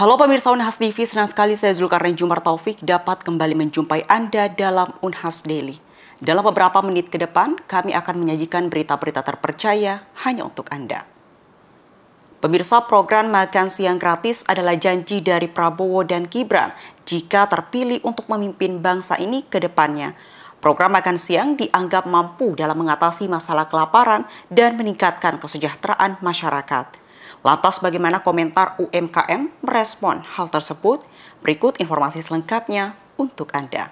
Halo pemirsa Unhas TV, senang sekali saya Zulkarnain Jumar Taufik dapat kembali menjumpai Anda dalam Unhas Daily. Dalam beberapa menit ke depan, kami akan menyajikan berita-berita terpercaya hanya untuk Anda. Pemirsa program makan siang gratis adalah janji dari Prabowo dan Gibran jika terpilih untuk memimpin bangsa ini ke depannya. Program makan siang dianggap mampu dalam mengatasi masalah kelaparan dan meningkatkan kesejahteraan masyarakat. Lantas bagaimana komentar UMKM merespon hal tersebut? Berikut informasi selengkapnya untuk Anda.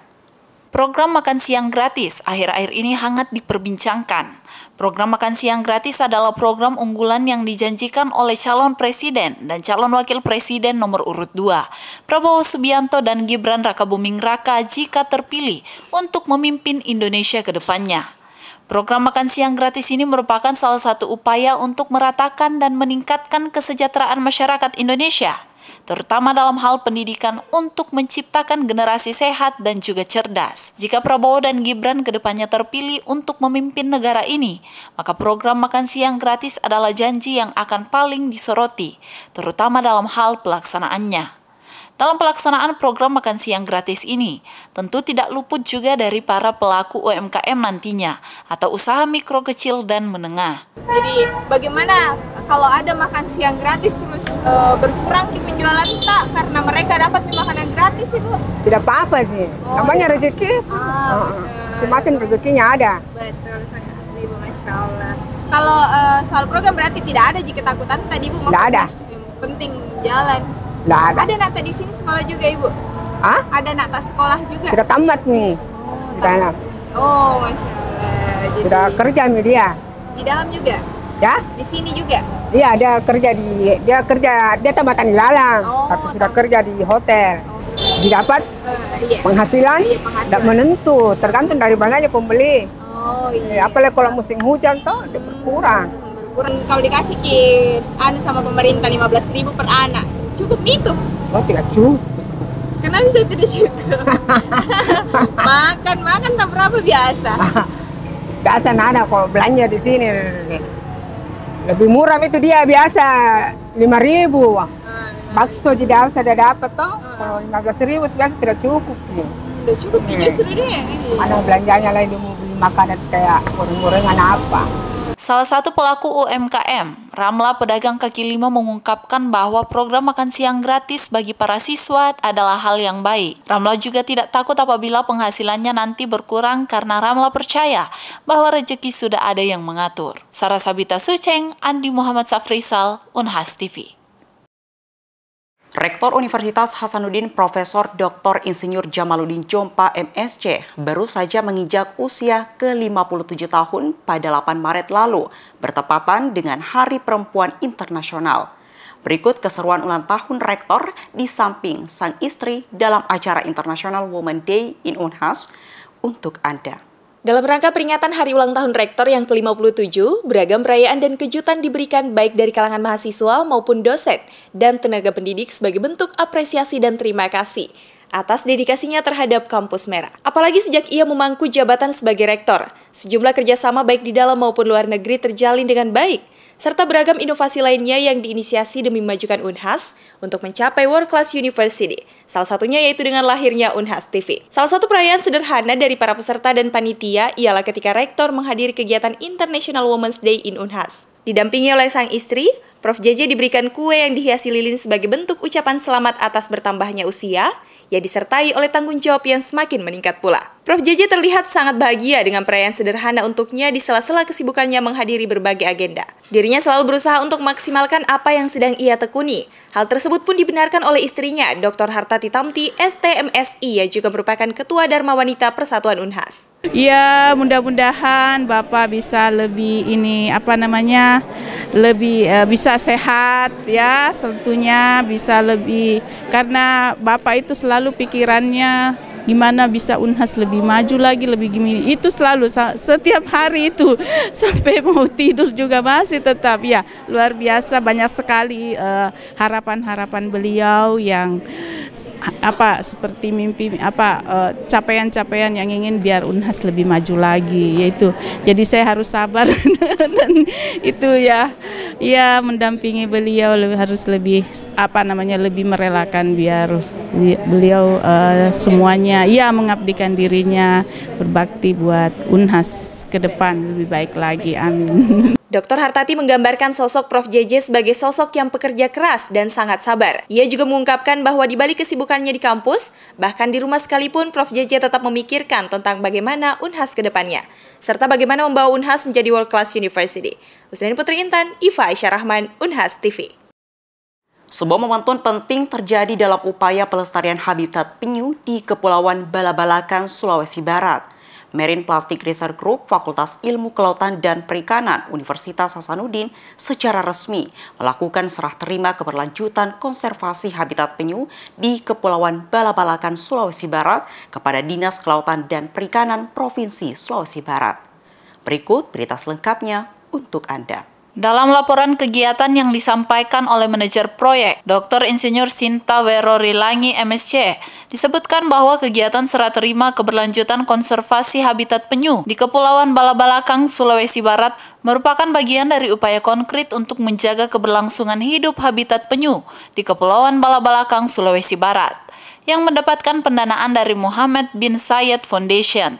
Program makan siang gratis akhir-akhir ini hangat diperbincangkan. Program makan siang gratis adalah program unggulan yang dijanjikan oleh calon presiden dan calon wakil presiden nomor urut 2, Prabowo Subianto dan Gibran Rakabuming Raka jika terpilih untuk memimpin Indonesia ke depannya. Program makan siang gratis ini merupakan salah satu upaya untuk meratakan dan meningkatkan kesejahteraan masyarakat Indonesia, terutama dalam hal pendidikan untuk menciptakan generasi sehat dan juga cerdas. Jika Prabowo dan Gibran kedepannya terpilih untuk memimpin negara ini, maka program makan siang gratis adalah janji yang akan paling disoroti, terutama dalam hal pelaksanaannya. Dalam pelaksanaan program makan siang gratis ini, tentu tidak luput juga dari para pelaku UMKM nantinya atau usaha mikro kecil dan menengah. Jadi bagaimana kalau ada makan siang gratis terus e, berkurang di penjualan tak karena mereka dapat makanan gratis ibu? Tidak apa-apa sih, oh, iya. rezeki. Ah, oh, Semakin rezekinya ada. Betul sekali, masya Allah. Kalau e, soal program berarti tidak ada jika ketakutan tadi ibu. Tidak ada. Penting jalan. Nggak ada. Ada Nata di sini sekolah juga Ibu? Hah? Ada Nata sekolah juga? Sudah tamat nih. Oh, di dalam. Oh, Masya Allah. Jadi... Sudah kerja nih dia. Di dalam juga? Ya. Di sini juga? Iya, dia kerja di dia kerja dia tamatan di Lalang, oh, tapi sudah kerja di hotel. Oh. Didapat uh, iya. penghasilan tidak menentu, tergantung dari banyaknya pembeli. Oh iya. Eh, apalagi kalau musim hujan toh dia berkurang. Berkurang kalau dikasih ke anu sama pemerintah 15.000 per anak cukup itu oh tidak cukup kenapa bisa tidak cukup makan makan tak berapa biasa biasa Nana kalau belanja di sini lebih murah itu dia biasa lima ribu wah bakso jadi harus ada dapat toh ah. kalau lima belas ribu biasa tidak cukup ya. tidak cukup hmm. justru deh ada belanjanya lain mau beli makanan kayak goreng-gorengan apa Salah satu pelaku UMKM Ramla pedagang kaki lima mengungkapkan bahwa program makan siang gratis bagi para siswa adalah hal yang baik. Ramla juga tidak takut apabila penghasilannya nanti berkurang karena Ramla percaya bahwa rezeki sudah ada yang mengatur. Sarah Sabita Suceng, Andi Muhammad Safrisal, Unhas TV. Rektor Universitas Hasanuddin Profesor Dr. Insinyur Jamaluddin Jompa MSC baru saja menginjak usia ke-57 tahun pada 8 Maret lalu, bertepatan dengan Hari Perempuan Internasional. Berikut keseruan ulang tahun rektor di samping sang istri dalam acara International Women Day in Unhas untuk Anda. Dalam rangka peringatan Hari Ulang Tahun Rektor yang ke-57, beragam perayaan dan kejutan diberikan baik dari kalangan mahasiswa maupun dosen dan tenaga pendidik sebagai bentuk apresiasi dan terima kasih atas dedikasinya terhadap kampus merah. Apalagi sejak ia memangku jabatan sebagai rektor, sejumlah kerjasama baik di dalam maupun luar negeri terjalin dengan baik – serta beragam inovasi lainnya yang diinisiasi demi memajukan Unhas untuk mencapai world class university. Salah satunya yaitu dengan lahirnya Unhas TV. Salah satu perayaan sederhana dari para peserta dan panitia ialah ketika rektor menghadiri kegiatan International Women's Day in Unhas. Didampingi oleh sang istri, Prof. JJ diberikan kue yang dihiasi lilin sebagai bentuk ucapan selamat atas bertambahnya usia, yang disertai oleh tanggung jawab yang semakin meningkat pula. Prof. JJ terlihat sangat bahagia dengan perayaan sederhana untuknya di sela-sela kesibukannya menghadiri berbagai agenda. Dirinya selalu berusaha untuk maksimalkan apa yang sedang ia tekuni. Hal tersebut pun dibenarkan oleh istrinya, Dr. Hartati Tamti, STMSI, yang juga merupakan Ketua Dharma Wanita Persatuan Unhas. Ya, mudah-mudahan Bapak bisa lebih ini apa namanya lebih uh, bisa bisa sehat ya tentunya bisa lebih karena Bapak itu selalu pikirannya gimana bisa Unhas lebih maju lagi lebih gini itu selalu setiap hari itu sampai mau tidur juga masih tetap ya luar biasa banyak sekali eh, harapan-harapan uh, harapan -harapan beliau yang apa seperti mimpi apa eh, capaian-capaian yang ingin biar Unhas lebih maju lagi yaitu jadi saya harus sabar dan itu ya ya mendampingi beliau lebih, harus lebih apa namanya lebih merelakan biar beliau uh, semuanya ya mengabdikan dirinya berbakti buat Unhas ke depan lebih baik lagi amin Dr. Hartati menggambarkan sosok Prof. JJ sebagai sosok yang pekerja keras dan sangat sabar. Ia juga mengungkapkan bahwa di balik kesibukannya di kampus, bahkan di rumah sekalipun Prof. JJ tetap memikirkan tentang bagaimana UNHAS ke depannya, serta bagaimana membawa UNHAS menjadi world class university. Husnain Putri Intan, Iva Aisyah Rahman, UNHAS TV. Sebuah momentum penting terjadi dalam upaya pelestarian habitat penyu di Kepulauan Balabalakan, Sulawesi Barat. Marine Plastic Research Group Fakultas Ilmu Kelautan dan Perikanan Universitas Hasanuddin secara resmi melakukan serah terima keberlanjutan konservasi habitat penyu di Kepulauan Balabalakan Sulawesi Barat kepada Dinas Kelautan dan Perikanan Provinsi Sulawesi Barat. Berikut berita selengkapnya untuk Anda. Dalam laporan kegiatan yang disampaikan oleh manajer proyek, Dr. Insinyur Sinta Werori Langi, MSC, disebutkan bahwa kegiatan serah terima keberlanjutan konservasi habitat penyu di Kepulauan Balabalakang, Sulawesi Barat merupakan bagian dari upaya konkret untuk menjaga keberlangsungan hidup habitat penyu di Kepulauan Balabalakang, Sulawesi Barat yang mendapatkan pendanaan dari Muhammad bin Sayed Foundation.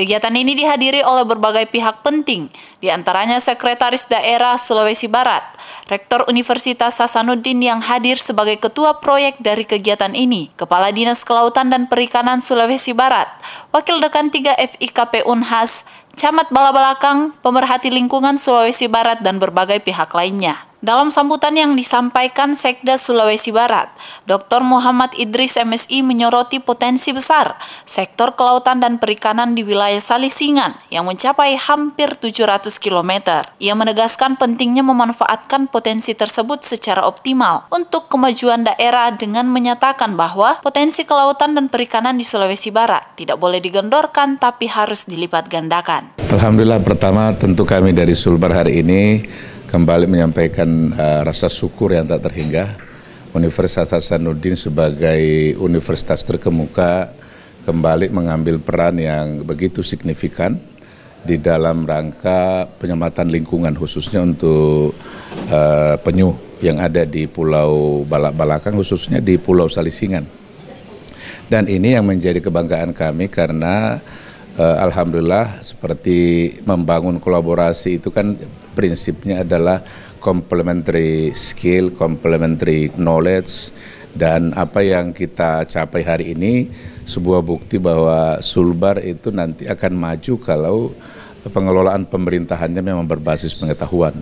Kegiatan ini dihadiri oleh berbagai pihak penting, diantaranya Sekretaris Daerah Sulawesi Barat, Rektor Universitas Hasanuddin yang hadir sebagai ketua proyek dari kegiatan ini, Kepala Dinas Kelautan dan Perikanan Sulawesi Barat, Wakil Dekan 3 FIKP Unhas, Camat Balabalakang, Pemerhati Lingkungan Sulawesi Barat, dan berbagai pihak lainnya. Dalam sambutan yang disampaikan Sekda Sulawesi Barat, Dr. Muhammad Idris MSI menyoroti potensi besar sektor kelautan dan perikanan di wilayah Salisingan yang mencapai hampir 700 km. Ia menegaskan pentingnya memanfaatkan potensi tersebut secara optimal untuk kemajuan daerah dengan menyatakan bahwa potensi kelautan dan perikanan di Sulawesi Barat tidak boleh digendorkan tapi harus dilipat gandakan. Alhamdulillah pertama tentu kami dari Sulbar hari ini kembali menyampaikan uh, rasa syukur yang tak terhingga Universitas Hasanuddin sebagai universitas terkemuka kembali mengambil peran yang begitu signifikan di dalam rangka penyematan lingkungan khususnya untuk uh, penyu yang ada di Pulau Balak-Balakang khususnya di Pulau Salisingan. Dan ini yang menjadi kebanggaan kami karena uh, alhamdulillah seperti membangun kolaborasi itu kan prinsipnya adalah complementary skill, complementary knowledge dan apa yang kita capai hari ini sebuah bukti bahwa Sulbar itu nanti akan maju kalau pengelolaan pemerintahannya memang berbasis pengetahuan.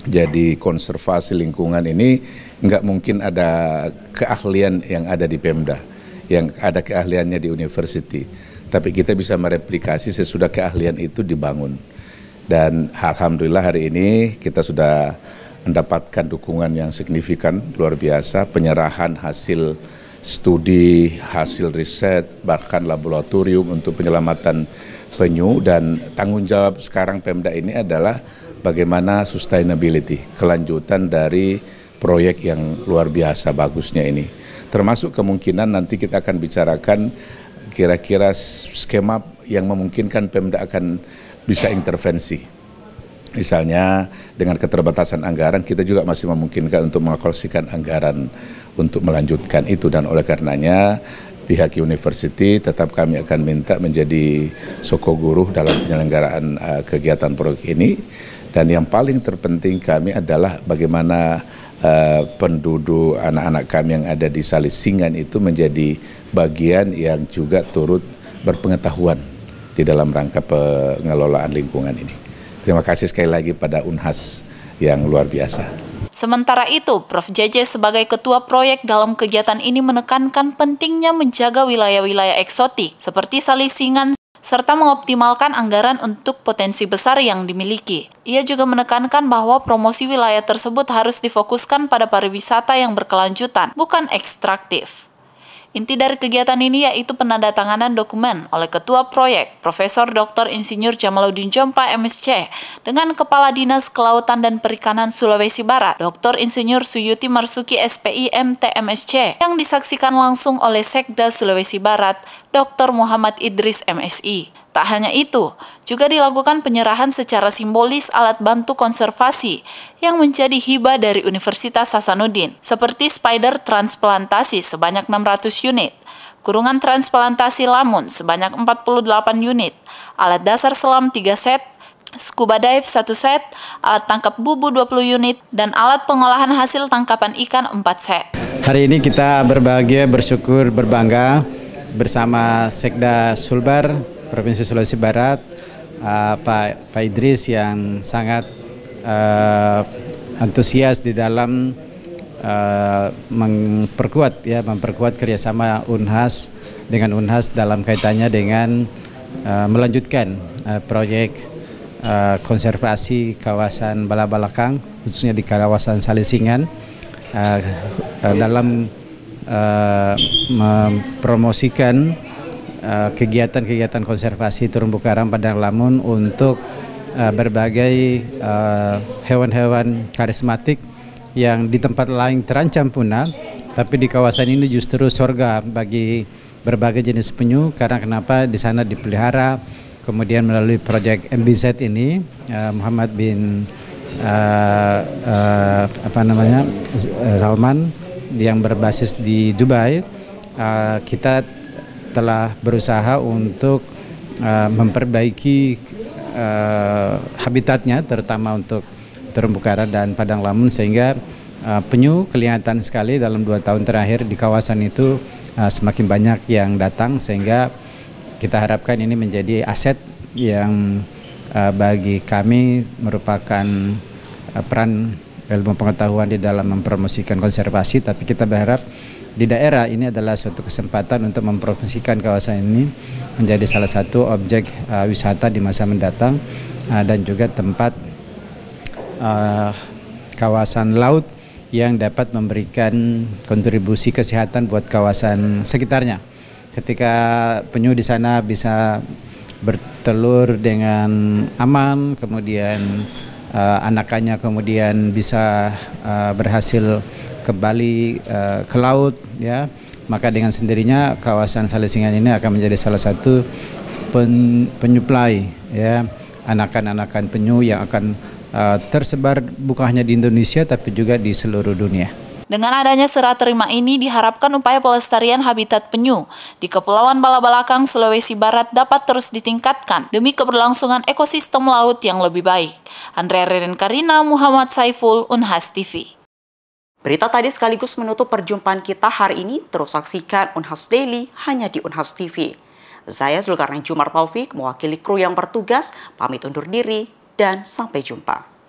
Jadi konservasi lingkungan ini nggak mungkin ada keahlian yang ada di Pemda, yang ada keahliannya di university tapi kita bisa mereplikasi sesudah keahlian itu dibangun. Dan alhamdulillah hari ini kita sudah mendapatkan dukungan yang signifikan, luar biasa, penyerahan hasil studi, hasil riset, bahkan laboratorium untuk penyelamatan penyu dan tanggung jawab sekarang Pemda ini adalah bagaimana sustainability, kelanjutan dari proyek yang luar biasa bagusnya ini. Termasuk kemungkinan nanti kita akan bicarakan kira-kira skema yang memungkinkan Pemda akan bisa intervensi. Misalnya dengan keterbatasan anggaran kita juga masih memungkinkan untuk mengalokasikan anggaran untuk melanjutkan itu dan oleh karenanya pihak university tetap kami akan minta menjadi soko guru dalam penyelenggaraan eh, kegiatan proyek ini dan yang paling terpenting kami adalah bagaimana Eh, penduduk anak-anak kami yang ada di Salisingan itu menjadi bagian yang juga turut berpengetahuan di dalam rangka pengelolaan lingkungan ini. Terima kasih sekali lagi pada Unhas yang luar biasa. Sementara itu, Prof. JJ sebagai ketua proyek dalam kegiatan ini menekankan pentingnya menjaga wilayah-wilayah eksotik seperti Salisingan, serta mengoptimalkan anggaran untuk potensi besar yang dimiliki. Ia juga menekankan bahwa promosi wilayah tersebut harus difokuskan pada pariwisata yang berkelanjutan, bukan ekstraktif. Inti dari kegiatan ini yaitu penandatanganan dokumen oleh Ketua Proyek Profesor Dr. Insinyur Jamaluddin Jompa MSC dengan Kepala Dinas Kelautan dan Perikanan Sulawesi Barat Dr. Insinyur Suyuti Marsuki SPI MTMSC yang disaksikan langsung oleh Sekda Sulawesi Barat Dr. Muhammad Idris MSI. Tak hanya itu, juga dilakukan penyerahan secara simbolis alat bantu konservasi yang menjadi hibah dari Universitas Hasanuddin, seperti spider transplantasi sebanyak 600 unit, kurungan transplantasi lamun sebanyak 48 unit, alat dasar selam 3 set, scuba dive 1 set, alat tangkap bubu 20 unit, dan alat pengolahan hasil tangkapan ikan 4 set. Hari ini kita berbahagia, bersyukur, berbangga bersama Sekda Sulbar Provinsi Sulawesi Barat, uh, Pak, Pak Idris yang sangat uh, antusias di dalam uh, memperkuat ya memperkuat kerjasama Unhas dengan Unhas dalam kaitannya dengan uh, melanjutkan uh, proyek uh, konservasi kawasan Balabalakang khususnya di kawasan Salisingan uh, uh, dalam uh, mempromosikan Eh, kegiatan-kegiatan konservasi terumbu karang Padang Lamun untuk uh, berbagai eh, hewan-hewan uh, karismatik yang di tempat lain terancam punah, tapi di kawasan ini justru sorga bagi berbagai jenis penyu karena kenapa di sana dipelihara kemudian melalui proyek MBZ ini uh, Muhammad bin uh, uh, apa namanya Salman yang berbasis di Dubai uh, kita telah berusaha untuk uh, memperbaiki uh, habitatnya terutama untuk terumbu karang dan padang lamun sehingga uh, penyu kelihatan sekali dalam dua tahun terakhir di kawasan itu uh, semakin banyak yang datang sehingga kita harapkan ini menjadi aset yang uh, bagi kami merupakan uh, peran ilmu pengetahuan di dalam mempromosikan konservasi tapi kita berharap di daerah ini adalah suatu kesempatan untuk mempromosikan kawasan ini menjadi salah satu objek uh, wisata di masa mendatang uh, dan juga tempat uh, kawasan laut yang dapat memberikan kontribusi kesehatan buat kawasan sekitarnya. Ketika penyu di sana bisa bertelur dengan aman, kemudian uh, anakannya kemudian bisa uh, berhasil kembali uh, ke laut ya maka dengan sendirinya kawasan Salesingan ini akan menjadi salah satu pen, penyuplai ya anakan-anakan penyu yang akan uh, tersebar bukan hanya di Indonesia tapi juga di seluruh dunia. Dengan adanya serah terima ini diharapkan upaya pelestarian habitat penyu di Kepulauan Balabalakang, Sulawesi Barat dapat terus ditingkatkan demi keberlangsungan ekosistem laut yang lebih baik. Andrea Reren Karina, Muhammad Saiful, Unhas TV. Berita tadi sekaligus menutup perjumpaan kita hari ini. Terus saksikan Unhas Daily hanya di Unhas TV. Saya Zulkarnain Jumar Taufik mewakili kru yang bertugas, pamit undur diri, dan sampai jumpa.